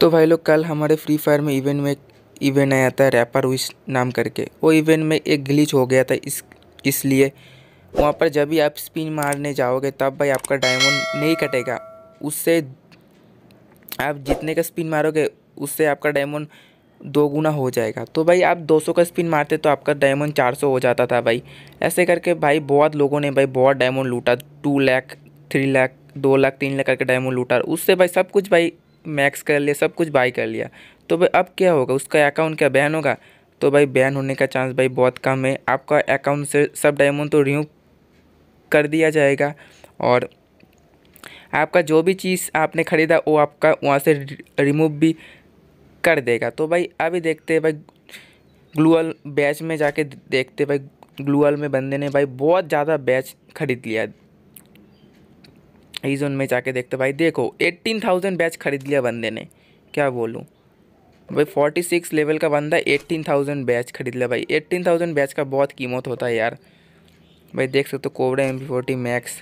तो भाई लोग कल हमारे फ्री फायर में इवेंट में इवेंट आया था रैपर विश नाम करके वो इवेंट में एक ग्लिच हो गया था इस इसलिए वहाँ पर जब भी आप स्पिन मारने जाओगे तब भाई आपका डायमंड नहीं कटेगा उससे आप जितने का स्पिन मारोगे उससे आपका डायमंड दो गुना हो जाएगा तो भाई आप 200 का स्पिन मारते तो आपका डायमंड 400 हो जाता था भाई ऐसे करके भाई बहुत लोगों ने भाई बहुत डायमंड लूटा टू लाख थ्री लाख दो लाख तीन लाख करके डायमंड लूटा उससे भाई सब कुछ भाई मैक्स कर लिया सब कुछ बाई कर लिया तो भाई अब क्या होगा उसका अकाउंट क्या बैन होगा तो भाई बैन होने का चांस भाई बहुत कम है आपका अकाउंट से सब डायमंड तो रिमूव कर दिया जाएगा और आपका जो भी चीज़ आपने ख़रीदा वो आपका वहाँ से रिमूव भी कर देगा तो भाई अभी देखते हैं भाई ग्लूअल बैच में जाके देखते भाई ग्लूअल में बंदे ने भाई बहुत ज़्यादा बैच खरीद लिया ई जोन में जाके देखते भाई देखो एट्टीन थाउजेंड बैच खरीद लिया बंदे ने क्या बोलूँ भाई फोर्टी सिक्स लेवल का बंदा एट्टीन थाउजेंड बैच खरीद लिया भाई एट्टीन थाउजेंड बैच का बहुत कीमत होता है यार भाई देख सकते हो कोबरा एम फोर्टी मैक्स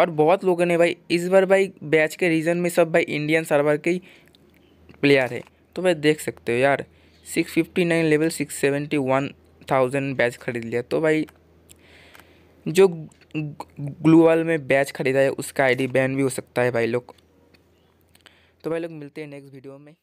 और बहुत लोगों ने भाई इस बार भाई बैच के रीजन में सब भाई इंडियन सर्वर के प्लेयर है तो भाई देख सकते हो यार six fifty nine level six seventy one thousand batch खरीद लिया तो भाई जो ग्लूवल में बैच खरीदा है उसका आईडी बैन भी हो सकता है भाई लोग तो भाई लोग मिलते हैं नेक्स्ट वीडियो में